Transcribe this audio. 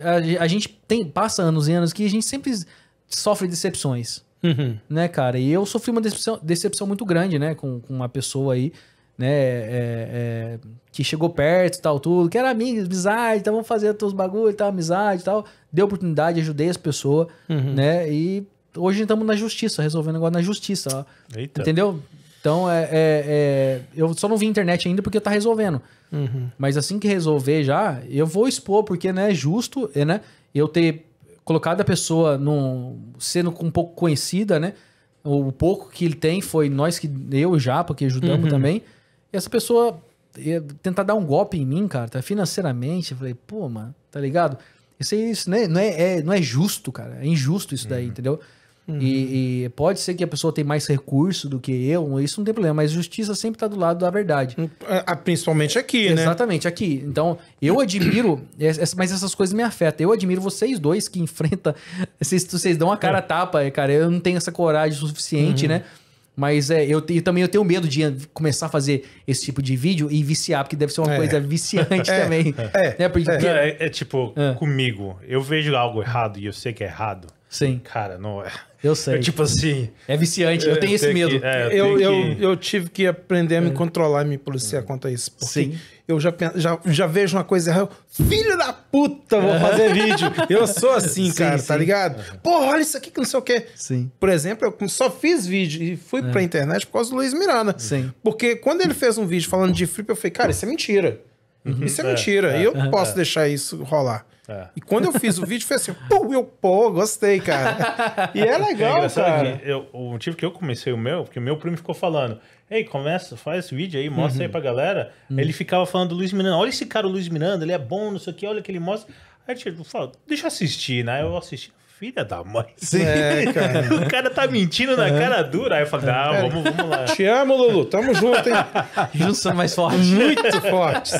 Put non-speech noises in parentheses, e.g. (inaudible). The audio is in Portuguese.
a, a, gente tem, passa anos e anos que a gente sempre sofre decepções. Uhum. Né, cara? E eu sofri uma decepção, decepção muito grande, né? Com, com uma pessoa aí, né? É, é, é, que chegou perto e tal, tudo. Que era amiga, amizade, então vamos fazer todos os bagulho e tal, amizade e tal. Deu oportunidade, ajudei as pessoas, uhum. né? E hoje estamos na justiça, resolvendo agora na justiça. Ó. Entendeu? Então, é, é, é, eu só não vi internet ainda porque tá resolvendo. Uhum. Mas assim que resolver já, eu vou expor, porque não né, é justo é, né, eu ter colocado a pessoa no sendo um pouco conhecida, né? O pouco que ele tem foi nós que, eu já, porque ajudamos uhum. também. E essa pessoa tentar dar um golpe em mim, cara, tá? financeiramente. Eu falei, pô, mano, tá ligado? Isso, é isso né? não, é, é, não é justo, cara. É injusto isso daí, uhum. entendeu? Uhum. E, e, pode ser que a pessoa tenha mais recurso do que eu, isso não tem problema, mas justiça sempre está do lado da verdade. Hum, é, principalmente aqui, é, né? Exatamente, aqui. Então, eu admiro, (coughs) mas essas coisas me afetam. Eu admiro vocês dois que enfrentam, (laughs) vocês, vocês dão a cara a é. tapa, é, cara. Eu não tenho essa coragem suficiente, uhum. né? Mas é, eu, eu, também eu tenho medo de começar a fazer esse tipo de vídeo e viciar, porque deve ser uma é. coisa viciante (laughs) é. também. É. Né? Porque, é. tipo, ah. comigo, eu vejo algo errado e eu sei que é errado. Sim. Cara, não é. Eu sei. É (laughs) tipo assim. É viciante, eu, eu tenho esse medo. Que, é, eu, eu, que... eu, tive que aprender a me é. controlar e me policiar é. quanto a isso. Porque Sim. eu já, já, já vejo uma coisa errada. Filho da puta, vou fazer (laughs) vídeo. Eu sou assim, cara, tá sim. tá ligado? Uhum. Porra, olha isso aqui que não sei o quê. Sim. Por exemplo, eu só fiz vídeo e fui é. pra internet por causa do Luiz Miranda. Sim. Porque quando ele fez um vídeo falando de flip, eu falei, cara, isso é mentira. Uhum. Isso é, é mentira. É. e eu (laughs) é. posso deixar isso rolar. É. E quando eu fiz o vídeo, foi assim, (laughs) pô, eu pô, gostei, cara. E é (laughs) legal, é cara. Eu, o motivo que eu comecei o meu, porque o meu primo ficou falando, ei, começa, faz esse vídeo aí, mostra uhum. aí pra galera. Uhum. Ele ficava falando do Luiz Miranda, olha esse cara, o Luiz Miranda, ele é bom, não sei o que, olha que ele mostra. Aí tipo, eu falo, deixa eu assistir, né? Eu assisti, filha da mãe. Sim. É, cara. o cara tá mentindo na é. cara dura. Aí eu falei, ah, vamos, vamos lá. Te amo, Lulu. Tamo junto, hein? Juntos são mais fortes. Muito fortes.